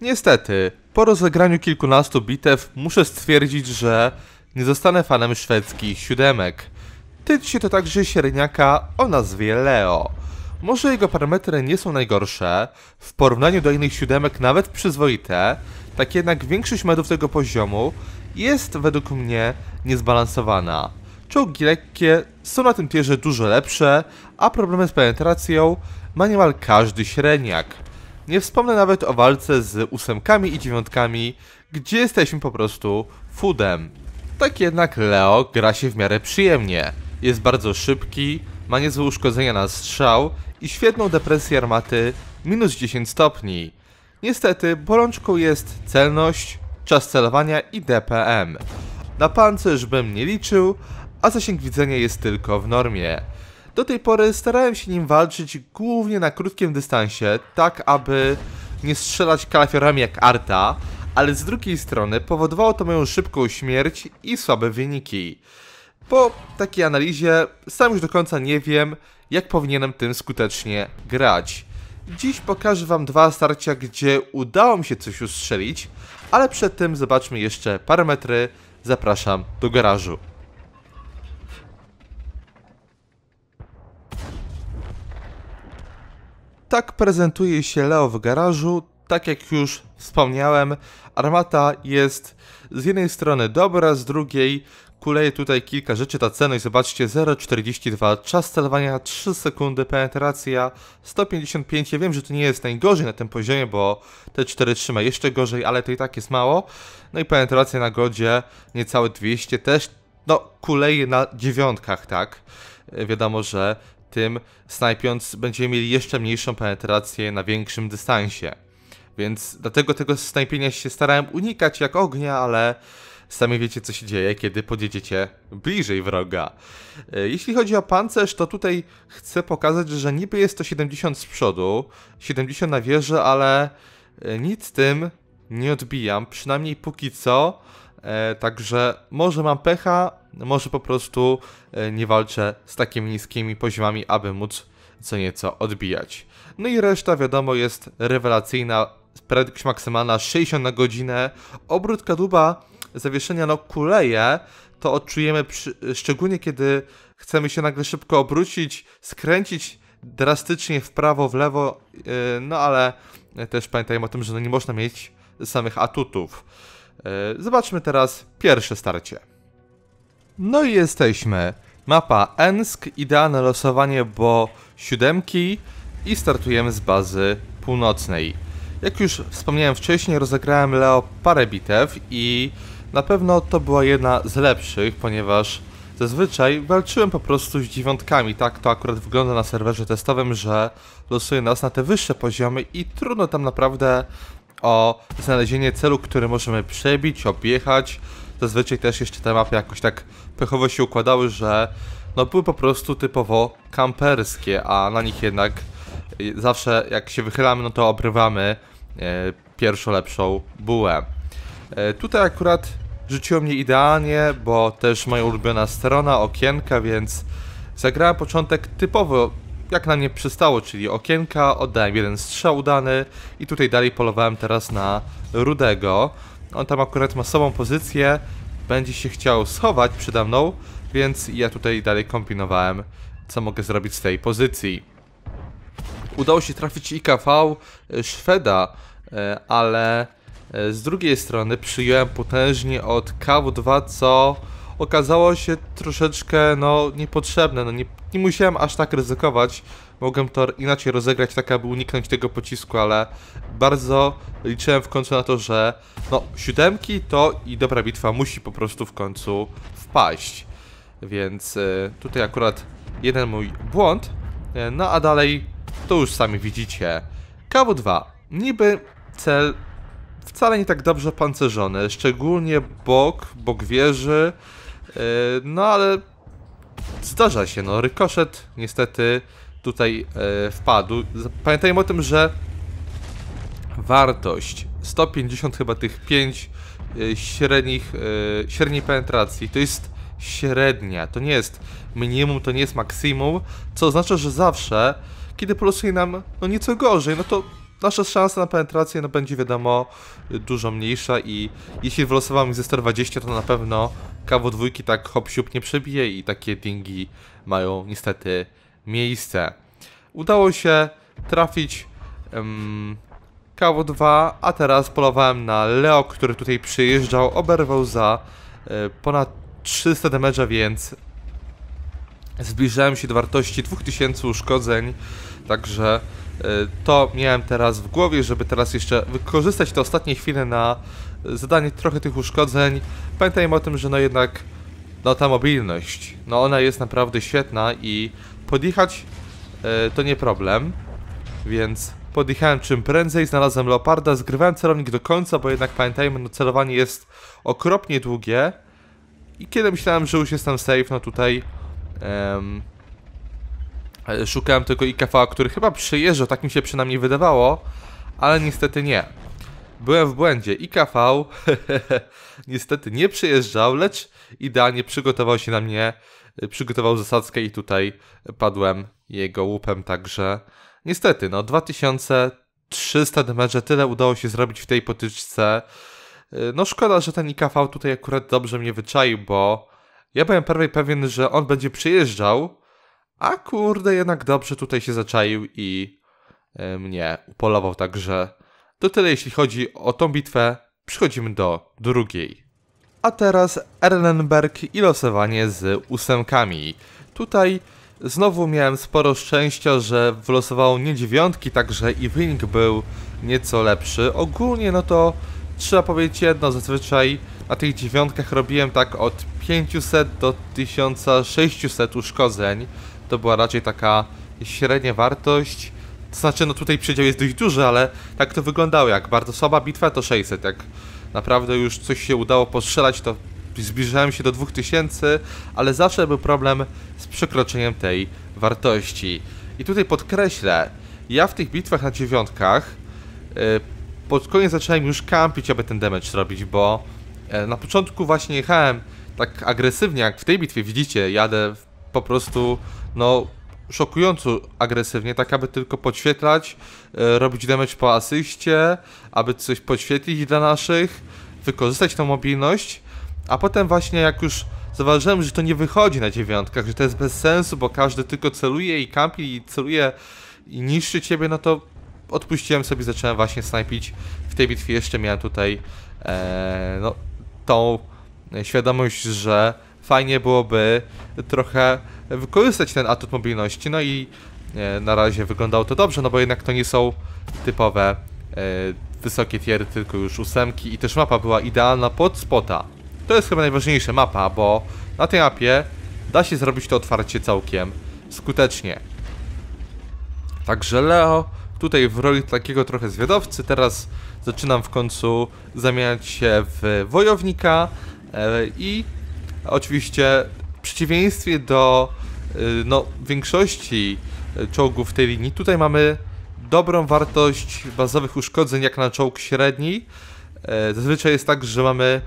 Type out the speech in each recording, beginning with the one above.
Niestety, po rozegraniu kilkunastu bitew muszę stwierdzić, że nie zostanę fanem szwedzkich siódemek. Tyczy to także średniaka o nazwie Leo. Może jego parametry nie są najgorsze, w porównaniu do innych siódemek nawet przyzwoite, tak jednak większość medów tego poziomu jest według mnie niezbalansowana. Czołgi lekkie są na tym tierze dużo lepsze, a problemy z penetracją ma niemal każdy średniak. Nie wspomnę nawet o walce z ósemkami i dziewiątkami, gdzie jesteśmy po prostu foodem. Tak jednak Leo gra się w miarę przyjemnie. Jest bardzo szybki, ma niezłe uszkodzenia na strzał i świetną depresję armaty minus 10 stopni. Niestety bolączką jest celność, czas celowania i DPM. Na pancerz bym nie liczył, a zasięg widzenia jest tylko w normie. Do tej pory starałem się nim walczyć głównie na krótkim dystansie, tak aby nie strzelać kalafiorami jak Arta, ale z drugiej strony powodowało to moją szybką śmierć i słabe wyniki. Po takiej analizie sam już do końca nie wiem, jak powinienem tym skutecznie grać. Dziś pokażę wam dwa starcia, gdzie udało mi się coś ustrzelić, ale przed tym zobaczmy jeszcze parametry. Zapraszam do garażu. tak prezentuje się Leo w garażu. Tak jak już wspomniałem, armata jest z jednej strony dobra, z drugiej kuleje tutaj kilka rzeczy, ta cena i zobaczcie 0,42, czas celowania 3 sekundy, penetracja 155, ja wiem, że to nie jest najgorzej na tym poziomie, bo te 4 trzyma jeszcze gorzej, ale to i tak jest mało, no i penetracja na godzie niecałe 200, też no kuleje na dziewiątkach, tak, e, wiadomo, że tym snajpiąc będziemy mieli jeszcze mniejszą penetrację na większym dystansie. Więc dlatego tego snajpienia się starałem unikać jak ognia, ale sami wiecie co się dzieje, kiedy podjedziecie bliżej wroga. E, jeśli chodzi o pancerz, to tutaj chcę pokazać, że niby jest to 70 z przodu, 70 na wieży, ale e, nic tym nie odbijam, przynajmniej póki co. E, także może mam pecha, może po prostu e, nie walczę z takimi niskimi poziomami, aby móc co nieco odbijać. No i reszta wiadomo jest rewelacyjna, prędkość maksymalna 60 na godzinę, obrót kadłuba zawieszenia no kuleje, to odczujemy przy, szczególnie kiedy chcemy się nagle szybko obrócić, skręcić drastycznie w prawo, w lewo, e, no ale też pamiętajmy o tym, że no nie można mieć samych atutów. E, zobaczmy teraz pierwsze starcie. No i jesteśmy. Mapa Ensk, idealne losowanie, bo siódemki i startujemy z bazy północnej. Jak już wspomniałem wcześniej, rozegrałem Leo parę bitew i na pewno to była jedna z lepszych, ponieważ zazwyczaj walczyłem po prostu z dziewiątkami. Tak to akurat wygląda na serwerze testowym, że losuje nas na te wyższe poziomy i trudno tam naprawdę o znalezienie celu, który możemy przebić, objechać. Zazwyczaj też jeszcze te mapy jakoś tak pechowo się układały, że no były po prostu typowo kamperskie, a na nich jednak y, zawsze jak się wychylamy, no to obrywamy y, pierwszą lepszą bułę. Y, tutaj akurat rzuciło mnie idealnie, bo też moja ulubiona strona, okienka, więc zagrałem początek typowo jak na nie przystało, czyli okienka, oddałem jeden strzał udany i tutaj dalej polowałem teraz na Rudego. On tam akurat ma sobą pozycję, będzie się chciał schować przede mną, więc ja tutaj dalej kombinowałem, co mogę zrobić z tej pozycji. Udało się trafić IKV e, Szweda, e, ale e, z drugiej strony przyjąłem potężnie od KW2, co okazało się troszeczkę no, niepotrzebne. No, nie, nie musiałem aż tak ryzykować. Mogłem to inaczej rozegrać, tak aby uniknąć tego pocisku, ale bardzo liczyłem w końcu na to, że no, siódemki to i dobra bitwa musi po prostu w końcu wpaść. Więc y, tutaj akurat jeden mój błąd. Y, no a dalej to już sami widzicie. KW2. Niby cel wcale nie tak dobrze pancerzony, szczególnie bok, bok wieży, y, no ale Zdarza się, no rykoszet niestety tutaj e, wpadł. Pamiętajmy o tym, że wartość 150 chyba tych 5 e, średnich, e, średniej penetracji to jest średnia, to nie jest minimum, to nie jest maksimum, co oznacza, że zawsze, kiedy polosuje nam no nieco gorzej, no to nasza szansa na penetrację no, będzie wiadomo dużo mniejsza i jeśli wylosowałem ze 120 to na pewno kawo dwójki tak hop siup nie przebije i takie dingi mają niestety miejsce. Udało się trafić um, kawo 2, a teraz polowałem na Leo, który tutaj przyjeżdżał, oberwał za y, ponad 300 damage'a, więc zbliżałem się do wartości 2000 uszkodzeń, także y, to miałem teraz w głowie, żeby teraz jeszcze wykorzystać te ostatnie chwile na zadanie trochę tych uszkodzeń. Pamiętajmy o tym, że no jednak no ta mobilność, no ona jest naprawdę świetna i podjechać e, to nie problem, więc podjechałem czym prędzej, znalazłem leoparda, zgrywałem celownik do końca, bo jednak pamiętajmy, no celowanie jest okropnie długie i kiedy myślałem, że już jestem safe, no tutaj yy, szukałem tego IKV, który chyba przyjeżdżał, tak mi się przynajmniej wydawało, ale niestety nie. Byłem w błędzie. IKV niestety nie przyjeżdżał, lecz idealnie przygotował się na mnie, przygotował zasadzkę i tutaj padłem jego łupem, także niestety, no 2300 demerze, tyle udało się zrobić w tej potyczce. No szkoda, że ten IKV tutaj akurat dobrze mnie wyczaił, bo ja byłem prawie pewien, że on będzie przyjeżdżał, a kurde, jednak dobrze tutaj się zaczaił i e, mnie upolował, także to tyle jeśli chodzi o tą bitwę, przechodzimy do drugiej. A teraz Erlenberg i losowanie z ósemkami. Tutaj znowu miałem sporo szczęścia, że wylosowało nie dziewiątki, także i wynik był nieco lepszy. Ogólnie no to trzeba powiedzieć jedno, zazwyczaj na tych dziewiątkach robiłem tak od 500 do 1600 uszkodzeń. To była raczej taka średnia wartość. To znaczy, no tutaj przedział jest dość duży, ale tak to wyglądało. Jak bardzo słaba bitwa, to 600. Jak naprawdę już coś się udało postrzelać, to zbliżałem się do 2000, ale zawsze był problem z przekroczeniem tej wartości. I tutaj podkreślę, ja w tych bitwach na dziewiątkach yy, pod koniec zacząłem już kampić, aby ten damage zrobić, bo yy, na początku właśnie jechałem tak agresywnie, jak w tej bitwie widzicie, jadę po prostu, no szokująco agresywnie, tak aby tylko podświetlać, e, robić damage po asyście, aby coś podświetlić dla naszych, wykorzystać tą mobilność, a potem właśnie jak już zauważyłem, że to nie wychodzi na dziewiątkach, że to jest bez sensu, bo każdy tylko celuje i kampi i celuje i niszczy ciebie, no to odpuściłem sobie, zacząłem właśnie snajpić. W tej bitwie jeszcze miałem tutaj e, no, tą świadomość, że fajnie byłoby trochę wykorzystać ten atut mobilności. No i e, na razie wyglądało to dobrze, no bo jednak to nie są typowe e, wysokie tiery, tylko już ósemki i też mapa była idealna pod spota. To jest chyba najważniejsze mapa, bo na tej mapie da się zrobić to otwarcie całkiem skutecznie. Także Leo tutaj w roli takiego trochę zwiadowcy, teraz zaczynam w końcu zamieniać się w wojownika e, i oczywiście przeciwieństwie do y, no, większości y, czołgów tej linii, tutaj mamy dobrą wartość bazowych uszkodzeń jak na czołg średni. E, zazwyczaj jest tak, że mamy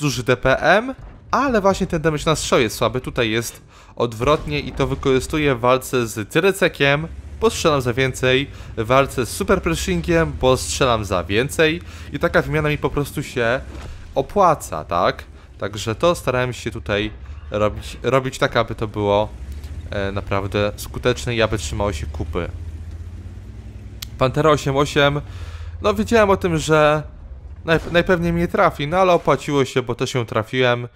duży DPM, ale właśnie ten damage na strzał jest słaby. Tutaj jest odwrotnie i to wykorzystuje w walce z Tyrecekiem, bo strzelam za więcej, w walce z Super Pressingiem, bo strzelam za więcej i taka wymiana mi po prostu się opłaca, tak? Także to starałem się tutaj robić, robić tak, aby to było e, naprawdę skuteczne i aby trzymało się kupy. Pantera 88, no wiedziałem o tym, że najpewniej mnie trafi, no ale opłaciło się, bo też się trafiłem e,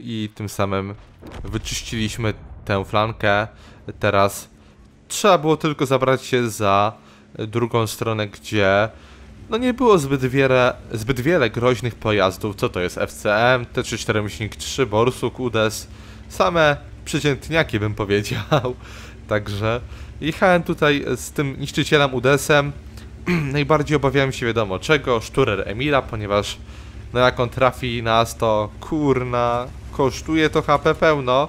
i tym samym wyczyściliśmy tę flankę. Teraz trzeba było tylko zabrać się za drugą stronę, gdzie no nie było zbyt wiele, zbyt wiele groźnych pojazdów, co to jest FCM, T34 Myślnik 3, Borsuk, UDES, same przeciętniaki bym powiedział, także jechałem tutaj z tym niszczycielem UDES-em, najbardziej obawiałem się wiadomo czego, Szturer Emila, ponieważ no jak on trafi nas to kurna, kosztuje to HP pełno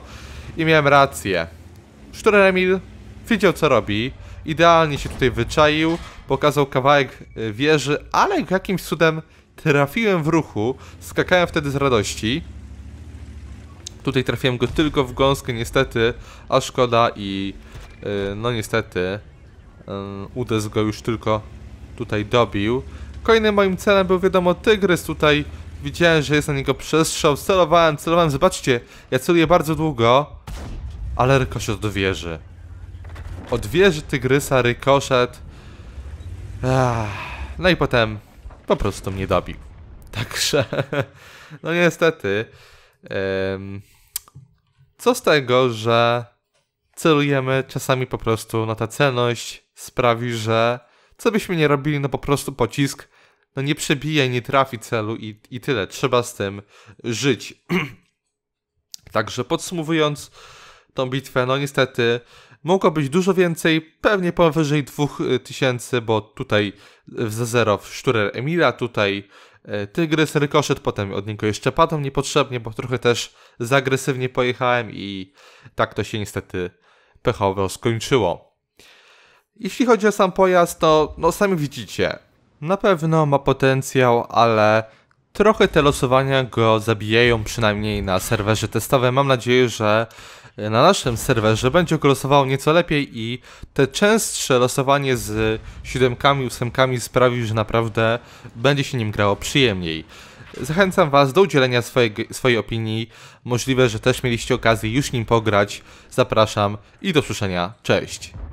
i miałem rację. Szturer Emil wiedział co robi, idealnie się tutaj wyczaił, pokazał kawałek e, wieży, ale jakimś cudem trafiłem w ruchu, skakałem wtedy z radości. Tutaj trafiłem go tylko w gąskę niestety, a szkoda i e, no niestety yy, Udes go już tylko tutaj dobił. Kolejnym moim celem był wiadomo tygrys tutaj. Widziałem, że jest na niego przestrzał, celowałem, celowałem, zobaczcie, ja celuję bardzo długo, ale rykoszet od wieży od wieży tygrysa rykoszet. no i potem po prostu mnie dobił. Także, no niestety, co z tego, że celujemy, czasami po prostu no ta celność sprawi, że co byśmy nie robili, no po prostu pocisk no nie przebije, nie trafi celu i, i tyle. Trzeba z tym żyć. Także podsumowując tą bitwę, no niestety Mogło być dużo więcej, pewnie powyżej 2000, e, bo tutaj e, w zero w Szturer Emila, tutaj e, Tygrys, Rykoszet, potem od niego jeszcze padł niepotrzebnie, bo trochę też za agresywnie pojechałem i tak to się niestety pechowo skończyło. Jeśli chodzi o sam pojazd, to no sami widzicie, na pewno ma potencjał, ale trochę te losowania go zabijają, przynajmniej na serwerze testowym. Mam nadzieję, że na naszym serwerze będzie losowało nieco lepiej i te częstsze losowanie z siódemkami, ósemkami sprawi, że naprawdę będzie się nim grało przyjemniej. Zachęcam Was do udzielenia swojej, swojej opinii. Możliwe, że też mieliście okazję już nim pograć. Zapraszam i do słyszenia. Cześć!